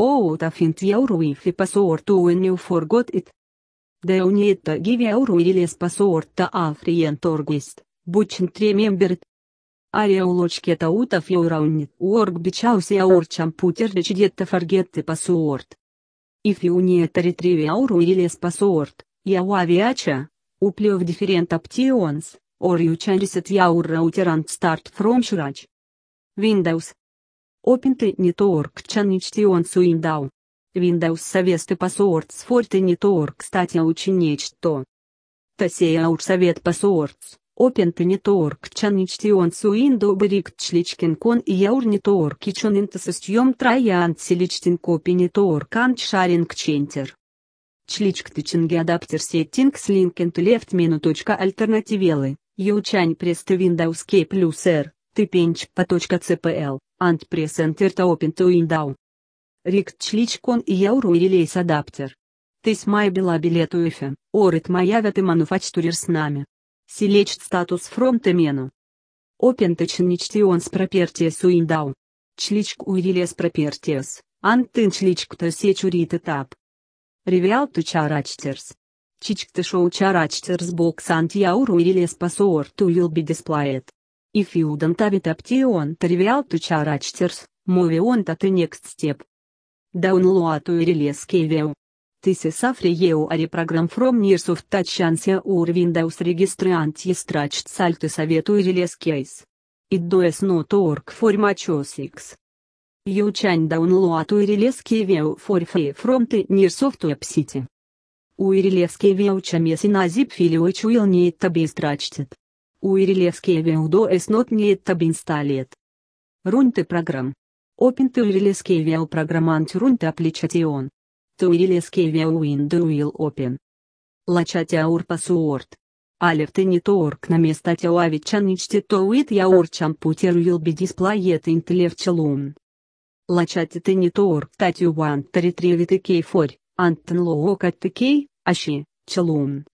ought to find your wifi password when you forgot it. You need to give your wireless password to a friend or guest, which remembered. Are you locked out of your own work because your computer decided to forget the password? If you need to retrieve your wireless password, you have to play different options, or you can reset your router and start from scratch. Windows OpenTree.org Change Windows. Windows советы по Source Forte.org Кстати а учинить нечто. Тосея аур совет по Source. OpenTree.org Change Windows Брик Чличкин Кон и яур Яурниторг и чон Чонинтосостьем Троян Селичтин Копинитор Кант Шаринг Чентер. Чличк тычинги адаптер сеттингс линкен to left точка Альтернативелы, ючань прест виндаус кей плюс R, тыпенч по точка цпл and press enter to open to window. Right-click on your release adapter. This may be labeled UEFI, or it may have the manufacturer's name. Select status from the menu. Open the Technitions properties window. Click on release properties, and then click to security tab. Reveal to characters. Click to show characters box and your release password will be displayed. If you don't have it option trivial to characters, move on to the next step. Download to release KVU. This is a free URI program from Nearsoft Touchance or Windows Registrant Yestrach Salt советую release case. It does not work for Mac You can download to release KVU for free from the Nearsoft website. Уирелевский веуча мессина зипфилиоч уилнит обестрачтет. Уирелевские веудо эснот не это бинсталет. Рунты программ. Опен туирелевские веу программант рунты аппликацион. Туирелевские веу индуил опен. Лачать аур пасуорт. ты не торг на место тяуавичан ичте тоуит яур чампутер юлби дисплает интлевчелун. Лачати ты не торг татюван таритревит и кейфорь, антен лоокат кей, аши, а челун.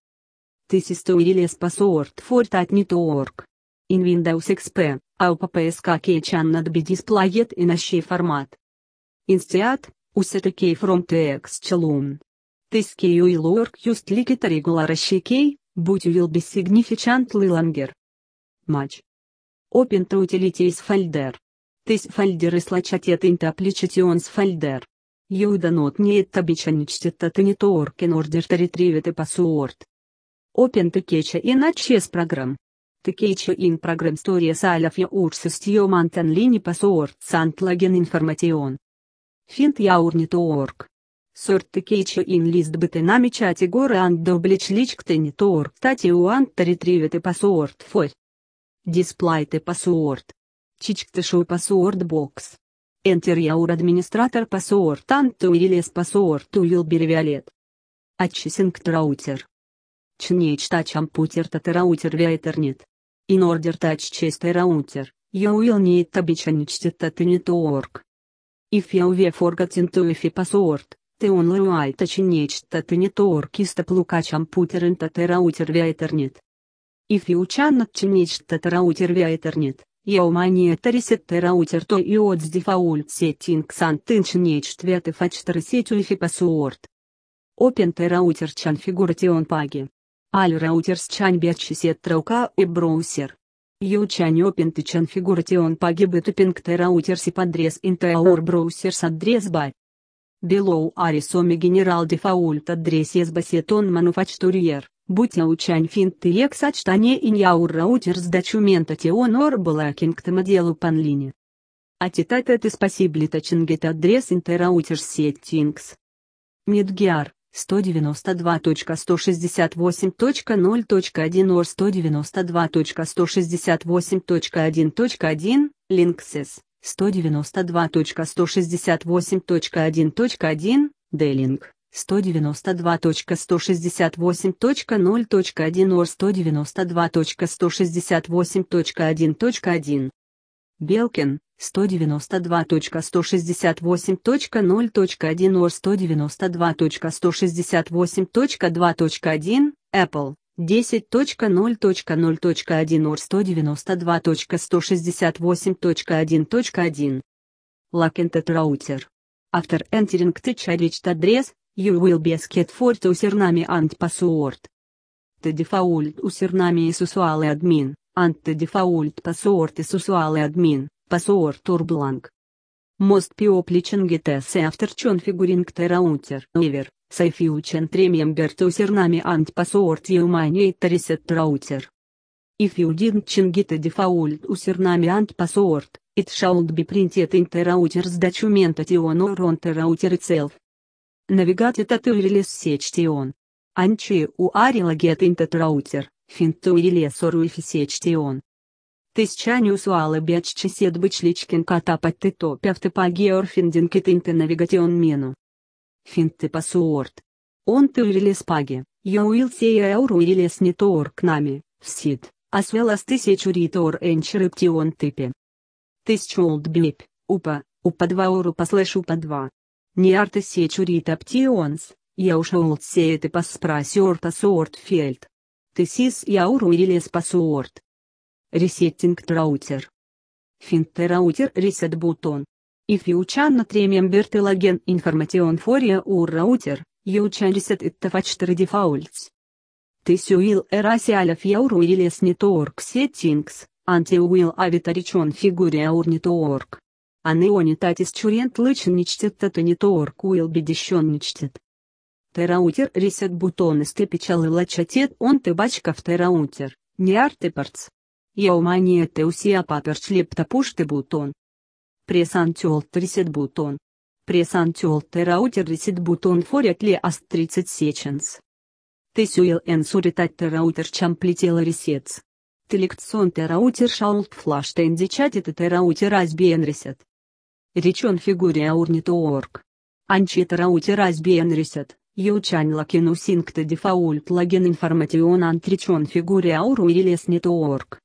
Statistics to release password for that network. In Windows XP, AUPPSK key cannot be displayed in a SHI format. Instead, use the key from text alone. This key will work used like a regular SHI key, but will be significantly longer. Match. Open to utilities folder. This folder is located in the applications folder. You do not need to be changed at the network in order to retrieve the password. Open Tekecha in acest program. Tekecha in program stories alaf ja ursustio mantan lini pasort sant login information. Fint jaurnitoorg. Сорт текейча ин лист быты нами чати горы анд доблич личктени тор тати уант таритривет и пасуорт фой. Дисплай ты пасуорт. Чичктышу пасуорт бокс. Enter яур администратор пасуорт анту ирилес пасуорт уилбер виолет. Отчисинг траутер. Cine computer tate router via Ethernet. In order to access the router, you will need to be changed to the network. If you have forgotten to if password, the only way to change to the network is to plug a computer into the router via Ethernet. If you cannot change to the router via Ethernet, you may need to reset the router to its default settings and change to the factory set if password. Open the router configuration page. Аль Раутерс Чань Бетчисет Траука и Броусер. Ю Чань ты Чан Фигуратион Пагибет Опинкте Раутерс и Подрез Интеаур Броусерс Адрес Бай. Белоу Арисоми Генерал Дефаульт Адрес Есбасетон Мануфачтурьер. Будь научань финт и ек сочетание иньяур раутерс документа теон была кингтема делу панлине. А титат а а это спасибли тачингет адрес интераутерс сеттингс. Медгиар, 192.168.0.1 or 192.168.1.1, Linksys, 192.168.1.1, Delink, 192.168.0.1 or 192.168.1.1. Белкин, 192.168.0.1 ОР 192.168.2.1, Apple, 10.0.0.1 ОР 192.168.1.1. Лакентет Раутер. After entering the charged address, you will be asked for the username and password. The default username is usually admin. Антидефаульт пассуорт и сусуал и админ, пассуорт урбланг. Мост пиопличен гитесе авторчон фигуринг тераутер эвер, сайфиучен тремием бертусернами антпассуорт и умайней тарисет траутер. Ифиудин чингита дефаульт усернами антпассуорт, It should be printed in terauters documentation or on terauter itself. Навигатит от Ирилис сечтион. Анчи у Арила get in terautер. Финтуиле соруифисечтион. Тысячаниус уалабяччесед бычличкин катапатты топявты по георфиндин китынты навигатион мену. Финты пасуорт. Он тырилес паги, яуил сея ауруилес не тоор к нами, всид, асвелас тысячу ритор энчериптион тыпе. Тысячолд бипь, упа, упа два ору послэш упа два. Не арты сечу рита птионс, я ушолд сеет и паспра сорта сорт фельд. Тесис Яуру Ирилес Пассуорд. Ресеттинг Траутер. Финте Раутер Ресет Бутон. If you cannot remember till again information for your router, you can reset it to fetch the defaults. This will erase all of your wireless network settings, and you will have it reconfigure your network. An unit that is currently changed to the network will be discharged. Terautер ресет бутоны сте печалы лачатет он ты бачков тераутер не артепарц. Яумания теусия а паперч лептопушты бутон. Пресантюлт ресет бутон. Пресантюлт тераутер ресет бутон форят ли аст 30 сеченс. Ты сюел эн суритать тераутер чем плетела рисец ты Телекцион тераутер шаулт флаштен дичать это Terautер разбиен ресет. Речен фигуре аурнитоорг. Анчи Terautер разбиен рисет Ючань лакен усинкта дефаульт логен информатион антричон фигуре ауру ирилеснетоорг.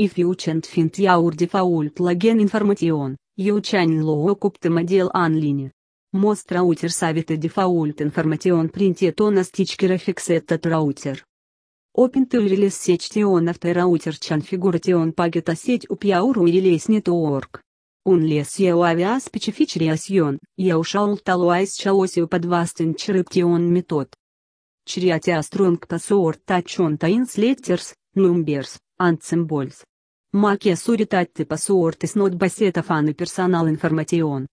If you chant fint яур дефаульт логен информатион, Ючань лоокупта модел анлине. Мост раутер савита дефаульт информатион принтетона стичкера фиксетат раутер. Open to release сеть тион автораутер чан фигуратион пагета сеть упьяуру и релейснет орг. Unlie SEO авиаспецифичреасьон, я ушел талуайс чаосио подвастен черыптион метод. Чриатя стронг пасуор тачон таинс леттерс, нумберс, ансимбольс. Макия суритатты пасуортис нот басета фаны персонал информатион.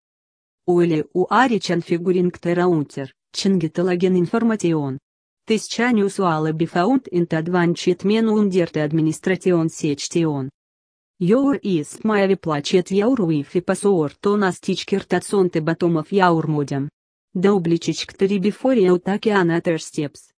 Уэле у аричан фигуринг тераунтер, чингитологен информатион. Тысяча нюсуала бифаунт интадванчит мену ундерты администратион сечтион. Your is my плачет яур уифи пасуор то настич киртацон ты батомов яур модем. Да обличич к тари бифория утаки анатер степс.